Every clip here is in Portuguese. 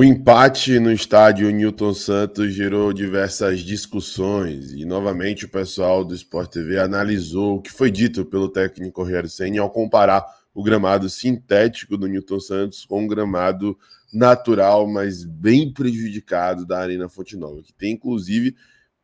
O empate no estádio Newton Santos gerou diversas discussões e novamente o pessoal do Sport TV analisou o que foi dito pelo técnico Rogério Senna ao comparar o gramado sintético do Newton Santos com o gramado natural, mas bem prejudicado da Arena Fonte Nova, que tem inclusive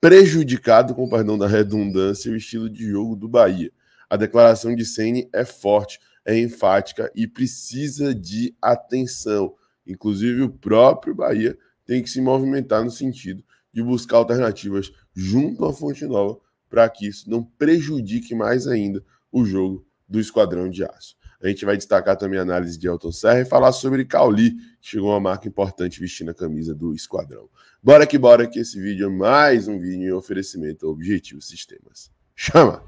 prejudicado, com perdão da redundância, o estilo de jogo do Bahia. A declaração de Senna é forte, é enfática e precisa de atenção Inclusive, o próprio Bahia tem que se movimentar no sentido de buscar alternativas junto à Fonte Nova para que isso não prejudique mais ainda o jogo do Esquadrão de Aço. A gente vai destacar também a análise de Elton Serra e falar sobre Cauli, que chegou a uma marca importante vestindo a camisa do Esquadrão. Bora que bora que esse vídeo é mais um vídeo em oferecimento ao Objetivo Sistemas. Chama!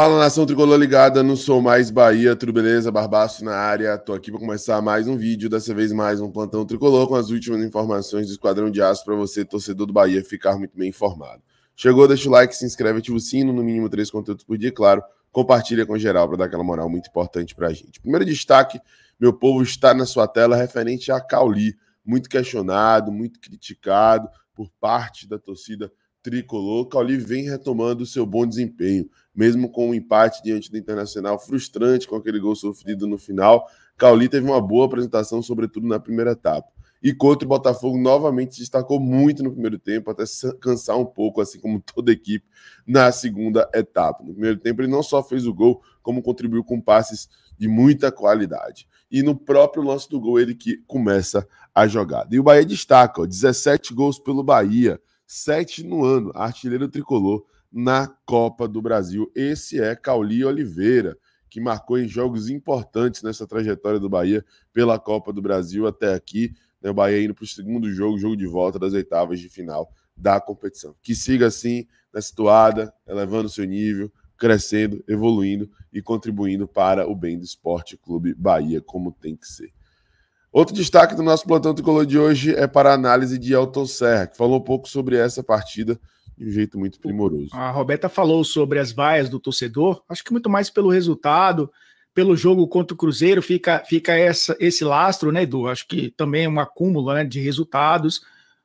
Fala nação tricolor ligada, não sou mais Bahia, tudo beleza? Barbaço na área, tô aqui para começar mais um vídeo, dessa vez mais um plantão tricolor com as últimas informações do Esquadrão de Aço para você, torcedor do Bahia, ficar muito bem informado. Chegou, deixa o like, se inscreve, ativa o sino, no mínimo três conteúdos por dia, claro. Compartilha com geral para dar aquela moral muito importante para a gente. Primeiro destaque, meu povo está na sua tela referente a Cauli, muito questionado, muito criticado por parte da torcida tricolor, Cauli vem retomando o seu bom desempenho, mesmo com o um empate diante do Internacional frustrante com aquele gol sofrido no final. Cauli teve uma boa apresentação, sobretudo na primeira etapa. E contra o Botafogo, novamente se destacou muito no primeiro tempo, até cansar um pouco, assim como toda equipe, na segunda etapa. No primeiro tempo, ele não só fez o gol, como contribuiu com passes de muita qualidade. E no próprio lance do gol, ele que começa a jogada. E o Bahia destaca: ó, 17 gols pelo Bahia, sete no ano, artilheiro tricolor na Copa do Brasil. Esse é Cauli Oliveira, que marcou em jogos importantes nessa trajetória do Bahia pela Copa do Brasil até aqui. Né, o Bahia indo para o segundo jogo, jogo de volta das oitavas de final da competição. Que siga assim, na situada, elevando seu nível, crescendo, evoluindo e contribuindo para o bem do Esporte Clube Bahia, como tem que ser. Outro destaque do nosso plantão tricolor de hoje é para a análise de Elton Serra, que falou um pouco sobre essa partida de um jeito muito primoroso. A Roberta falou sobre as vaias do torcedor, acho que muito mais pelo resultado, pelo jogo contra o Cruzeiro, fica, fica essa, esse lastro, né, Edu? Acho que também é um acúmulo né, de resultados.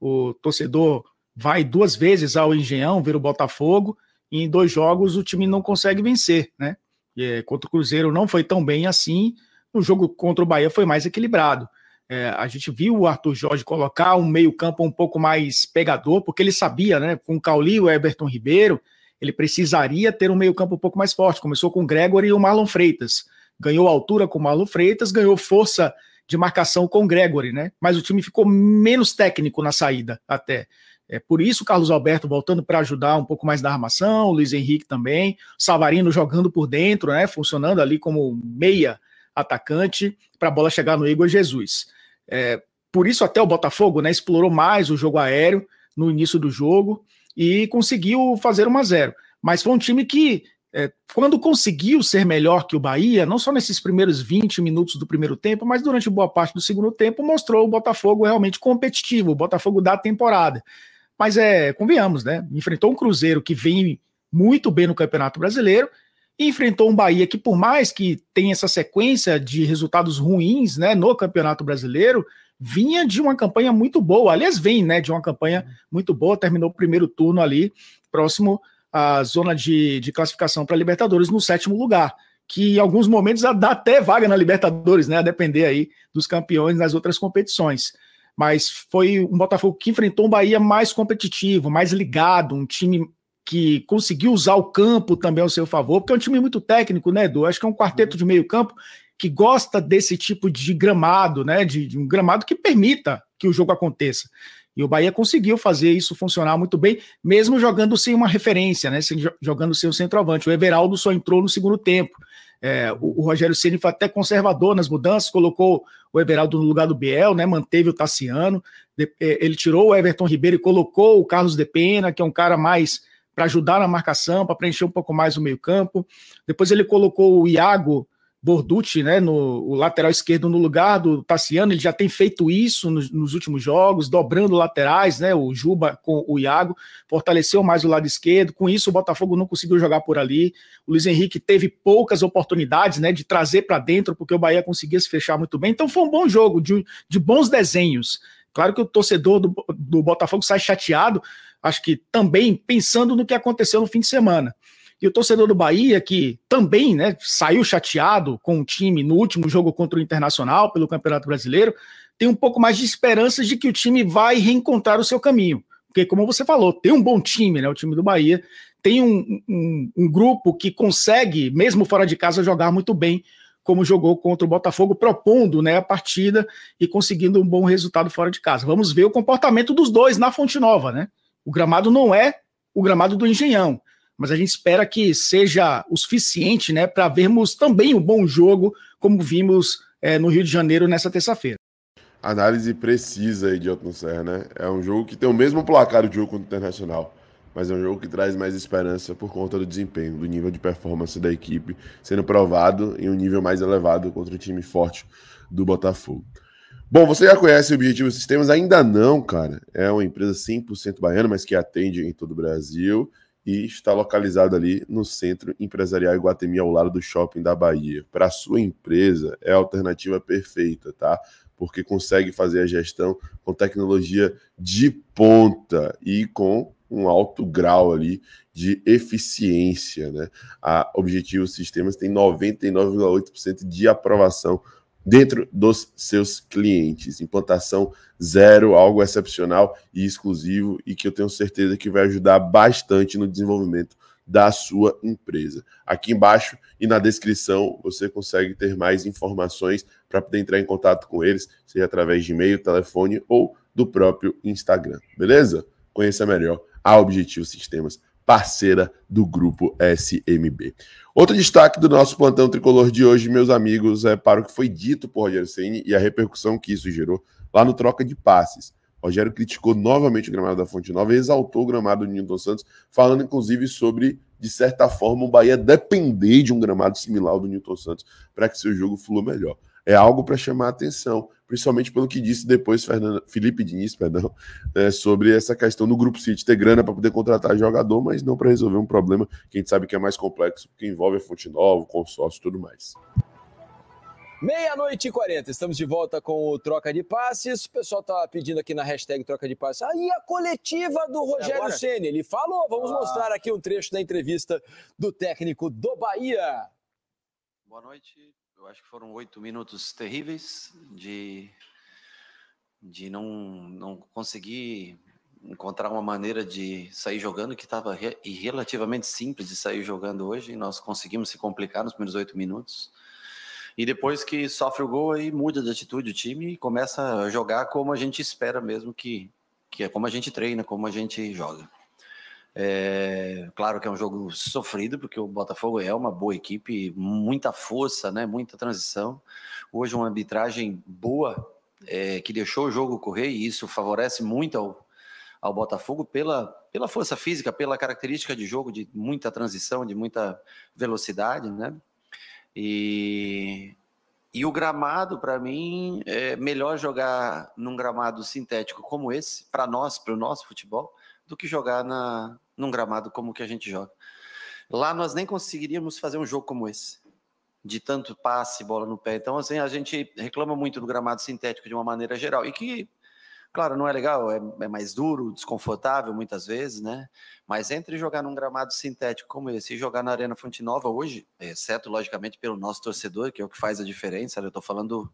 O torcedor vai duas vezes ao Engenhão ver o Botafogo, e em dois jogos o time não consegue vencer, né? E, eh, contra o Cruzeiro não foi tão bem assim, o jogo contra o Bahia foi mais equilibrado. É, a gente viu o Arthur Jorge colocar um meio-campo um pouco mais pegador, porque ele sabia, né? Com o Cauli e o Everton Ribeiro, ele precisaria ter um meio-campo um pouco mais forte. Começou com o Gregory e o Marlon Freitas. Ganhou altura com o Marlon Freitas, ganhou força de marcação com o Gregory, né? Mas o time ficou menos técnico na saída, até. É por isso o Carlos Alberto voltando para ajudar um pouco mais na armação, o Luiz Henrique também, Savarino jogando por dentro, né? Funcionando ali como meia atacante para a bola chegar no Igor Jesus. É, por isso até o Botafogo né, explorou mais o jogo aéreo no início do jogo e conseguiu fazer 1 a 0 Mas foi um time que, é, quando conseguiu ser melhor que o Bahia, não só nesses primeiros 20 minutos do primeiro tempo, mas durante boa parte do segundo tempo, mostrou o Botafogo realmente competitivo, o Botafogo da temporada. Mas é, convenhamos, né? Enfrentou um Cruzeiro que vem muito bem no Campeonato Brasileiro enfrentou um Bahia que, por mais que tenha essa sequência de resultados ruins né, no Campeonato Brasileiro, vinha de uma campanha muito boa. Aliás, vem né, de uma campanha muito boa, terminou o primeiro turno ali, próximo à zona de, de classificação para Libertadores, no sétimo lugar. Que em alguns momentos dá até vaga na Libertadores, né? A depender aí dos campeões nas outras competições mas foi um Botafogo que enfrentou um Bahia mais competitivo, mais ligado, um time que conseguiu usar o campo também ao seu favor, porque é um time muito técnico, né, Edu? Acho que é um quarteto uhum. de meio campo que gosta desse tipo de gramado, né? De, de um gramado que permita que o jogo aconteça. E o Bahia conseguiu fazer isso funcionar muito bem, mesmo jogando sem uma referência, né? jogando sem o centroavante. O Everaldo só entrou no segundo tempo. É, o, o, Rogério Ceni foi até conservador nas mudanças, colocou o Everaldo no lugar do Biel, né? Manteve o Tassiano. De, é, ele tirou o Everton Ribeiro e colocou o Carlos de Pena, que é um cara mais para ajudar na marcação, para preencher um pouco mais o meio-campo. Depois ele colocou o Iago Borducci, né, no o lateral esquerdo no lugar do Tassiano, ele já tem feito isso nos, nos, últimos jogos, dobrando laterais, né, o Juba com o Iago, fortaleceu mais o lado esquerdo, com isso o Botafogo não conseguiu jogar por ali, o Luiz Henrique teve poucas oportunidades, né, de trazer para dentro, porque o Bahia conseguia se fechar muito bem, então foi um bom jogo, de, de bons desenhos, Claro que o torcedor do, do Botafogo sai chateado, acho que também pensando no que aconteceu no fim de semana. E o torcedor do Bahia, que também né, saiu chateado com o time no último jogo contra o Internacional pelo Campeonato Brasileiro, tem um pouco mais de esperanças de que o time vai reencontrar o seu caminho. Porque, como você falou, tem um bom time, né? O time do Bahia tem um, um, um grupo que consegue, mesmo fora de casa, jogar muito bem, como jogou contra o Botafogo, propondo né, a partida e conseguindo um bom resultado fora de casa. Vamos ver o comportamento dos dois na Fonte Nova, né? O gramado não é o gramado do Engenhão, mas a gente espera que seja o suficiente né, para vermos também um bom jogo, como vimos é, no Rio de Janeiro nessa terça-feira. Análise precisa aí de Elton Serra, né? É um jogo que tem o mesmo placar do jogo contra o Internacional mas é um jogo que traz mais esperança por conta do desempenho, do nível de performance da equipe, sendo provado em um nível mais elevado contra o time forte do Botafogo. Bom, você já conhece o Objetivo Sistemas? Ainda não, cara. É uma empresa 100% baiana, mas que atende em todo o Brasil e está localizada ali no Centro Empresarial Iguatemi, ao lado do Shopping da Bahia. Para a sua empresa, é a alternativa perfeita, tá? Porque consegue fazer a gestão com tecnologia de ponta e com um alto grau ali de eficiência, né? A Objetivo Sistemas tem 99,8% de aprovação dentro dos seus clientes. Implantação zero, algo excepcional e exclusivo e que eu tenho certeza que vai ajudar bastante no desenvolvimento da sua empresa. Aqui embaixo e na descrição você consegue ter mais informações para poder entrar em contato com eles, seja através de e-mail, telefone ou do próprio Instagram, beleza? Conheça melhor a Objetivo Sistemas parceira do grupo SMB. Outro destaque do nosso plantão tricolor de hoje, meus amigos, é para o que foi dito por Rogério Ceni e a repercussão que isso gerou lá no troca de passes. Rogério criticou novamente o gramado da Fonte Nova e exaltou o gramado do Nilton Santos, falando inclusive sobre, de certa forma, o Bahia depender de um gramado similar ao do Nilton Santos para que seu jogo flua melhor é algo para chamar a atenção, principalmente pelo que disse depois Fernando, Felipe Diniz, perdão, né, sobre essa questão do Grupo City ter grana para poder contratar jogador, mas não para resolver um problema que a gente sabe que é mais complexo, porque envolve a Fonte Nova, o consórcio e tudo mais. Meia-noite e quarenta, estamos de volta com o Troca de Passes. O pessoal tá pedindo aqui na hashtag Troca de Passes. Aí ah, a coletiva do Rogério Ceni. Senna, ele falou, vamos ah. mostrar aqui um trecho da entrevista do técnico do Bahia. Boa noite, acho que foram oito minutos terríveis de, de não, não conseguir encontrar uma maneira de sair jogando que estava re, relativamente simples de sair jogando hoje. E nós conseguimos se complicar nos primeiros oito minutos. E depois que sofre o gol, aí muda de atitude o time e começa a jogar como a gente espera mesmo que, que é como a gente treina, como a gente joga. É, claro que é um jogo sofrido, porque o Botafogo é uma boa equipe, muita força, né, muita transição. Hoje, uma arbitragem boa é, que deixou o jogo correr, e isso favorece muito ao, ao Botafogo pela, pela força física, pela característica de jogo de muita transição, de muita velocidade, né? E e o gramado, para mim, é melhor jogar num gramado sintético como esse, para nós, para o nosso futebol, do que jogar na, num gramado como o que a gente joga. Lá nós nem conseguiríamos fazer um jogo como esse, de tanto passe, bola no pé. Então, assim, a gente reclama muito do gramado sintético de uma maneira geral, e que Claro, não é legal, é, é, mais duro, desconfortável muitas vezes, né? Mas entre jogar num gramado sintético como esse e jogar na Arena Fonte Nova hoje, exceto logicamente pelo nosso torcedor, que é o que faz a diferença, né? eu estou falando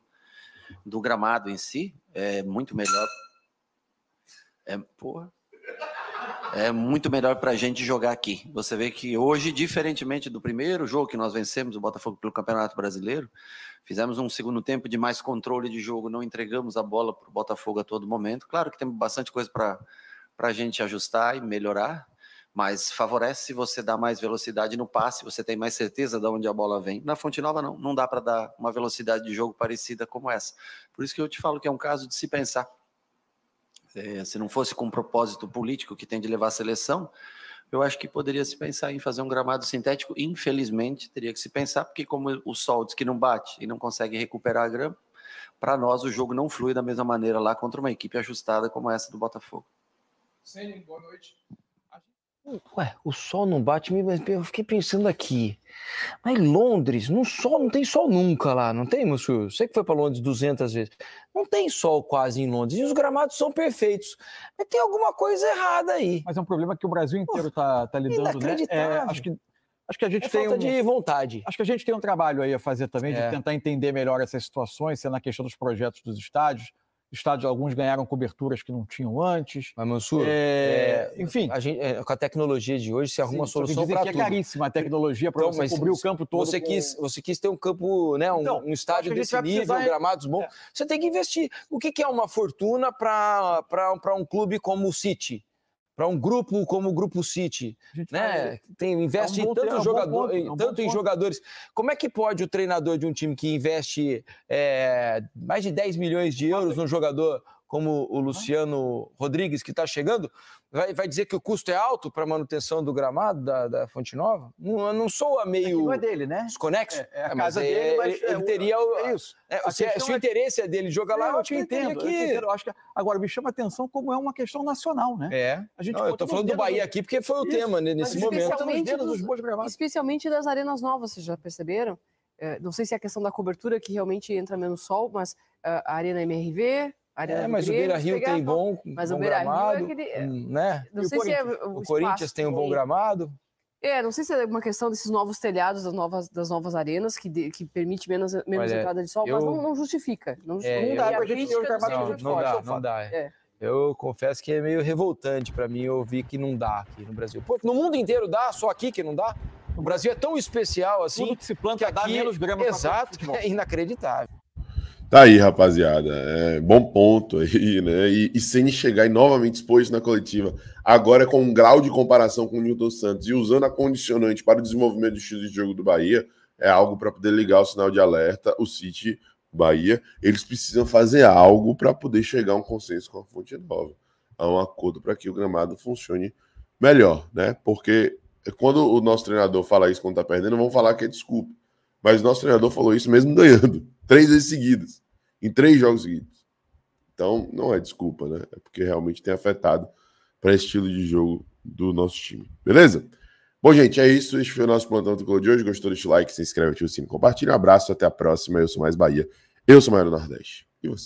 do, do gramado em si, é muito melhor. É, porra é muito melhor para a gente jogar aqui. Você vê que hoje, diferentemente do primeiro jogo que nós vencemos o Botafogo pelo Campeonato Brasileiro, fizemos um segundo tempo de mais controle de jogo, não entregamos a bola para o Botafogo a todo momento. Claro que tem bastante coisa para a gente ajustar e melhorar, mas favorece se você dá mais velocidade no passe, você tem mais certeza de onde a bola vem. Na Fonte Nova, não, não dá para dar uma velocidade de jogo parecida como essa. Por isso que eu te falo que é um caso de se pensar é, se não fosse com um propósito político que tem de levar a seleção, eu acho que poderia se pensar em fazer um gramado sintético. Infelizmente, teria que se pensar, porque como o sol diz que não bate e não consegue recuperar a grama, para nós o jogo não flui da mesma maneira lá contra uma equipe ajustada como essa do Botafogo. Senhor, boa noite. Ué, o sol não bate, mas eu fiquei pensando aqui. Mas Londres, não sol, não tem sol nunca lá, não tem, moço. Você que foi para Londres 200 vezes. Não tem sol quase em Londres e os gramados são perfeitos. Mas tem alguma coisa errada aí. Mas é um problema que o Brasil inteiro está tá lidando, né? É, acho que acho que a gente é tem falta um, de vontade. Acho que a gente tem um trabalho aí a fazer também é. de tentar entender melhor essas situações, sendo é na questão dos projetos dos estádios estádios, alguns ganharam coberturas que não tinham antes. Mas, Mansur, é, é enfim. A gente, é, com a tecnologia de hoje, se arruma sim, solução para é tudo. é caríssima a então, tecnologia para então, você cobrir o campo todo. Você, com... quis, você quis ter um campo, né, um, então, um estádio desse precisar... gramados bons. É. Você tem que investir. O que, que é uma fortuna para um clube como o City? para um grupo como o Grupo City, né? Tem, investe é um tanto, jogador, é um em, é tanto em jogadores. Como é que pode o treinador de um time que investe eh, mais de 10 milhões de euros num jogador como o Luciano Rodrigues, que está chegando, vai, vai, dizer que o custo é alto para a manutenção do gramado da, da Fonte Nova? Não, não soa meio é, é dele, né? desconexo. É, é a ah, é, casa dele, mas ele, é teria... O, é isso. É, se, o interesse é dele jogar lá, eu, acho que entendo. Que... Eu acho que... Agora, me chama a atenção como é uma questão nacional, né? É. A gente não, eu estou falando do Bahia aqui porque foi o isso. tema né, nesse momento. Dos, dos especialmente das arenas novas, vocês já perceberam? não sei se é a questão da cobertura que realmente entra menos sol, mas ah, a Arena MRV, Arena é, mas Grêmio, o Beira Rio tem bom, mas bom o Beira é gramado, é aquele, hum, né? Não sei o se é o, o Corinthians tem um bom gramado. É, não sei se é uma questão desses novos telhados das novas, das novas arenas que, de, que permite menos, menos Olha, entrada de sol, eu, mas não, não, justifica. Não, É, não dá pra gente ter um não, não, dá, é não dá. É. Eu confesso que é meio revoltante para mim ouvir que não dá aqui no Brasil. Pô, no mundo inteiro dá, só aqui que não dá. O Brasil é tão especial assim Tudo que se planta que aqui, dá menos grama. Exato, é inacreditável. Tá aí, rapaziada. É, bom ponto aí, né? E, e sem chegar e novamente isso na coletiva, agora com um grau de comparação com o Newton Santos e usando a condicionante para o desenvolvimento do estilo de jogo do Bahia, é algo para poder ligar o sinal de alerta. O City, Bahia, eles precisam fazer algo para poder chegar a um consenso com a fonte nova, a um acordo para que o gramado funcione melhor, né? Porque quando o nosso treinador fala isso quando tá perdendo, vão falar que é desculpa. Mas o nosso treinador falou isso mesmo ganhando, três vezes seguidas em três jogos seguidos. Então, não é desculpa, né? É porque realmente tem afetado para esse estilo de jogo do nosso time. Beleza? Bom, gente, é isso. Este foi o nosso plantão do de hoje. Gostou? Deixa o like, se inscreve, ativa o sino, compartilha. Um abraço, até a próxima. Eu sou Mais Bahia. Eu sou Maior Nordeste. E você?